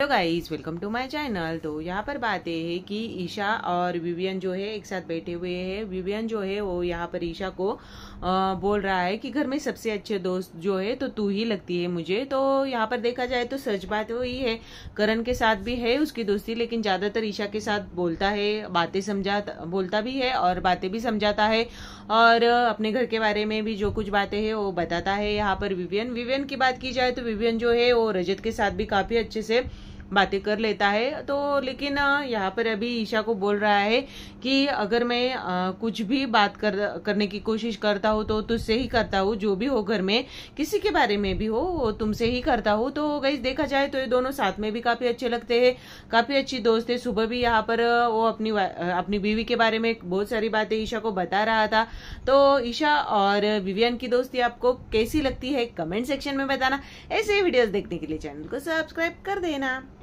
hello guys welcome to my channel तो यहाँ पर बात यह है कि ईशा और विवियन जो है एक साथ बैठे हुए हैं विवियन जो है वो यहाँ पर ईशा को आ, बोल रहा है कि घर में सबसे अच्छे दोस्त जो है तो तू ही लगती है मुझे तो यहाँ पर देखा जाए तो सच बात वही है करण के साथ भी है उसकी दोस्ती लेकिन ज़्यादातर ईशा के साथ बोलता है बातें समझा बोलता भी है और बातें भी समझाता है और अपने घर के बारे में भी जो कुछ बातें हैं वो बताता है यहाँ पर विवियन विवियन की बात की जाए तो विवियन जो है वो रजत के साथ भी काफ़ी अच्छे से बातें कर लेता है तो लेकिन यहाँ पर अभी ईशा को बोल रहा है कि अगर मैं कुछ भी बात कर करने की कोशिश करता हूँ तो तुझसे ही करता हूँ जो भी हो घर में किसी के बारे में भी हो तुमसे ही करता हूँ तो गई देखा जाए तो ये दोनों साथ में भी काफ़ी अच्छे लगते हैं काफ़ी अच्छी दोस्त है सुबह भी यहाँ पर वो अपनी अपनी बीवी के बारे में बहुत सारी बातें ईशा को बता रहा था तो ईशा और विवियन की दोस्ती आपको कैसी लगती है कमेंट सेक्शन में बताना ऐसे ही वीडियोस देखने के लिए चैनल को सब्सक्राइब कर देना